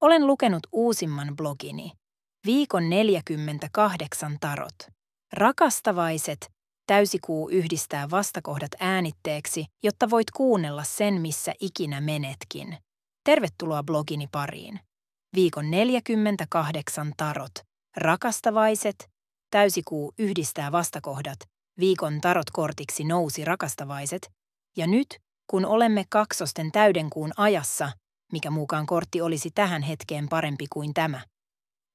Olen lukenut uusimman blogini, Viikon 48 tarot. Rakastavaiset, täysikuu yhdistää vastakohdat äänitteeksi, jotta voit kuunnella sen, missä ikinä menetkin. Tervetuloa blogini pariin. Viikon 48 tarot. Rakastavaiset, täysikuu yhdistää vastakohdat, viikon tarotkortiksi nousi rakastavaiset, ja nyt, kun olemme kaksosten täydenkuun ajassa, mikä muukaan kortti olisi tähän hetkeen parempi kuin tämä.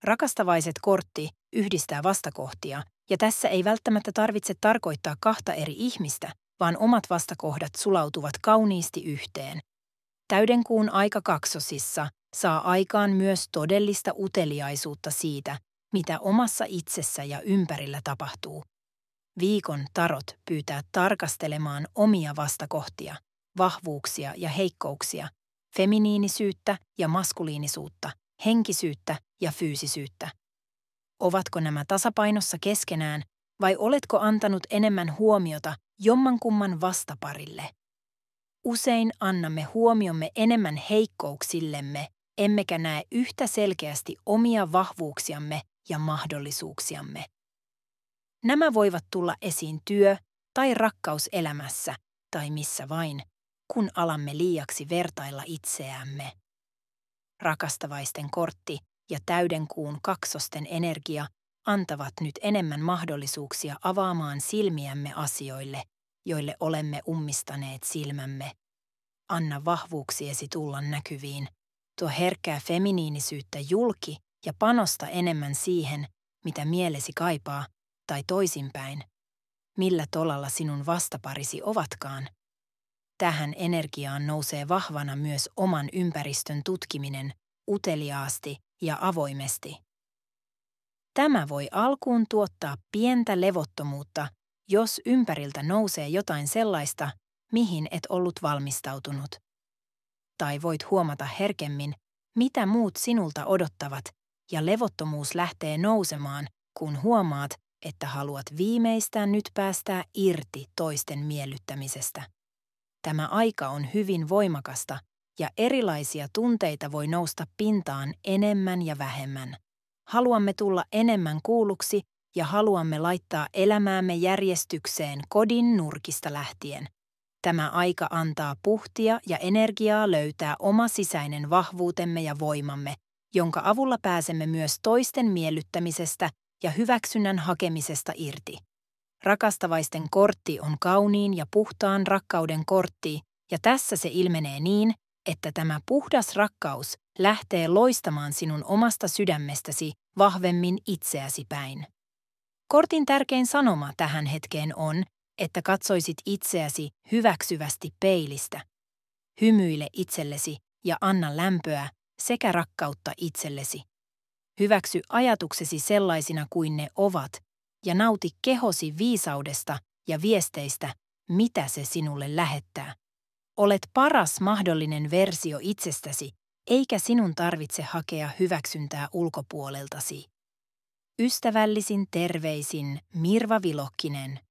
Rakastavaiset kortti yhdistää vastakohtia, ja tässä ei välttämättä tarvitse tarkoittaa kahta eri ihmistä, vaan omat vastakohdat sulautuvat kauniisti yhteen. Täydenkuun aika kaksosissa saa aikaan myös todellista uteliaisuutta siitä, mitä omassa itsessä ja ympärillä tapahtuu. Viikon tarot pyytää tarkastelemaan omia vastakohtia, vahvuuksia ja heikkouksia feminiinisyyttä ja maskuliinisuutta, henkisyyttä ja fyysisyyttä. Ovatko nämä tasapainossa keskenään vai oletko antanut enemmän huomiota jommankumman vastaparille? Usein annamme huomiomme enemmän heikkouksillemme, emmekä näe yhtä selkeästi omia vahvuuksiamme ja mahdollisuuksiamme. Nämä voivat tulla esiin työ- tai rakkauselämässä tai missä vain – kun alamme liiaksi vertailla itseämme. Rakastavaisten kortti ja täydenkuun kaksosten energia antavat nyt enemmän mahdollisuuksia avaamaan silmiämme asioille, joille olemme ummistaneet silmämme. Anna vahvuuksiesi tulla näkyviin. Tuo herkkää feminiinisyyttä julki ja panosta enemmän siihen, mitä mielesi kaipaa, tai toisinpäin. Millä tolalla sinun vastaparisi ovatkaan? Tähän energiaan nousee vahvana myös oman ympäristön tutkiminen uteliaasti ja avoimesti. Tämä voi alkuun tuottaa pientä levottomuutta, jos ympäriltä nousee jotain sellaista, mihin et ollut valmistautunut. Tai voit huomata herkemmin, mitä muut sinulta odottavat, ja levottomuus lähtee nousemaan, kun huomaat, että haluat viimeistään nyt päästää irti toisten miellyttämisestä. Tämä aika on hyvin voimakasta ja erilaisia tunteita voi nousta pintaan enemmän ja vähemmän. Haluamme tulla enemmän kuulluksi ja haluamme laittaa elämäämme järjestykseen kodin nurkista lähtien. Tämä aika antaa puhtia ja energiaa löytää oma sisäinen vahvuutemme ja voimamme, jonka avulla pääsemme myös toisten miellyttämisestä ja hyväksynnän hakemisesta irti. Rakastavaisten kortti on kauniin ja puhtaan rakkauden kortti, ja tässä se ilmenee niin, että tämä puhdas rakkaus lähtee loistamaan sinun omasta sydämestäsi vahvemmin itseäsi päin. Kortin tärkein sanoma tähän hetkeen on, että katsoisit itseäsi hyväksyvästi peilistä. Hymyile itsellesi ja anna lämpöä sekä rakkautta itsellesi. Hyväksy ajatuksesi sellaisina kuin ne ovat ja nauti kehosi viisaudesta ja viesteistä, mitä se sinulle lähettää. Olet paras mahdollinen versio itsestäsi, eikä sinun tarvitse hakea hyväksyntää ulkopuoleltasi. Ystävällisin terveisin Mirva Vilokkinen